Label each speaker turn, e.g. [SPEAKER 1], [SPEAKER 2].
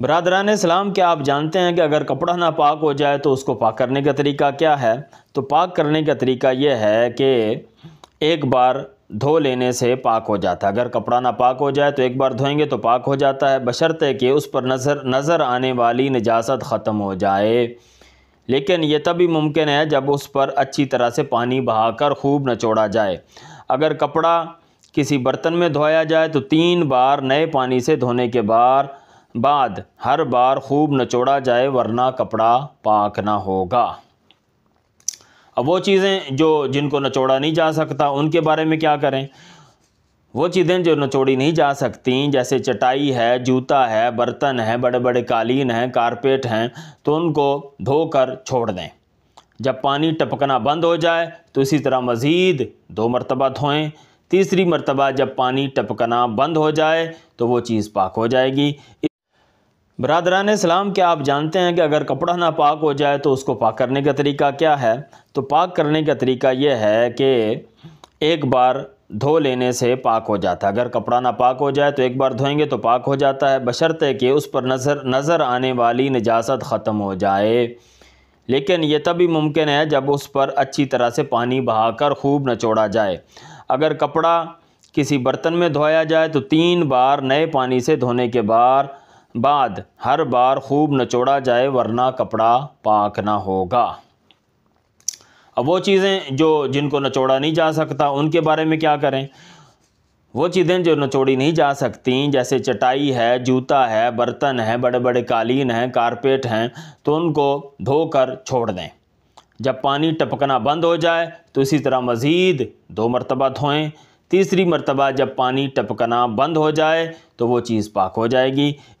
[SPEAKER 1] बरदरान सलाम क्या आप जानते हैं कि अगर कपड़ा ना पाक हो जाए तो उसको पाक करने का तरीका क्या है तो पाक करने का तरीका यह है कि एक बार धो लेने से पाक हो जाता है अगर कपड़ा ना पाक हो जाए तो एक बार धोएंगे तो पाक हो जाता है बशर्ते कि उस पर नज़र नज़र आने वाली निजात ख़त्म हो जाए लेकिन यह तभी मुमकिन है जब उस पर अच्छी तरह से पानी बहाकर खूब नचोड़ा जाए अगर कपड़ा किसी बर्तन में धोया जाए तो तीन बार नए पानी से धोने के बाद बाद हर बार खूब नचोड़ा जाए वरना कपड़ा पाक ना होगा अब वो चीज़ें जो जिनको नचोड़ा नहीं जा सकता उनके बारे में क्या करें वो चीज़ें जो नचोड़ी नहीं जा सकती जैसे चटाई है जूता है बर्तन है बड़े बड़े कालीन हैं कारपेट हैं तो उनको धोकर छोड़ दें जब पानी टपकना बंद हो जाए तो इसी तरह मज़ीद दो मरतबा धोएं तीसरी मरतबा जब पानी टपकना बंद हो जाए तो वो चीज़ पाक हो जाएगी बरदरान सलाम क्या आप जानते हैं कि अगर कपड़ा ना पाक हो जाए तो उसको पाक करने का तरीका क्या है तो पाक करने का तरीका यह है कि एक बार धो लेने से पाक हो जाता है अगर कपड़ा ना पाक हो जाए तो एक बार धोएंगे तो पाक हो जाता है बशर्ते कि उस पर नज़र नज़र आने वाली निजात ख़त्म हो जाए लेकिन यह तभी मुमकिन है जब उस पर अच्छी तरह से पानी बहाकर खूब नचोड़ा जाए अगर कपड़ा किसी बर्तन में धोया जाए तो तीन बार नए पानी से धोने के बाद बाद हर बार खूब नचोड़ा जाए वरना कपड़ा पाक ना होगा अब वो चीज़ें जो जिनको नचोड़ा नहीं जा सकता उनके बारे में क्या करें वो चीज़ें जो नचोड़ी नहीं जा सकती जैसे चटाई है जूता है बर्तन है बड़े बड़े कालीन हैं कारपेट हैं तो उनको धोकर छोड़ दें जब पानी टपकना बंद हो जाए तो इसी तरह मज़ीद दो मरतबा धोएं तीसरी मरतबा जब पानी टपकना बंद हो जाए तो वो चीज़ पाक हो जाएगी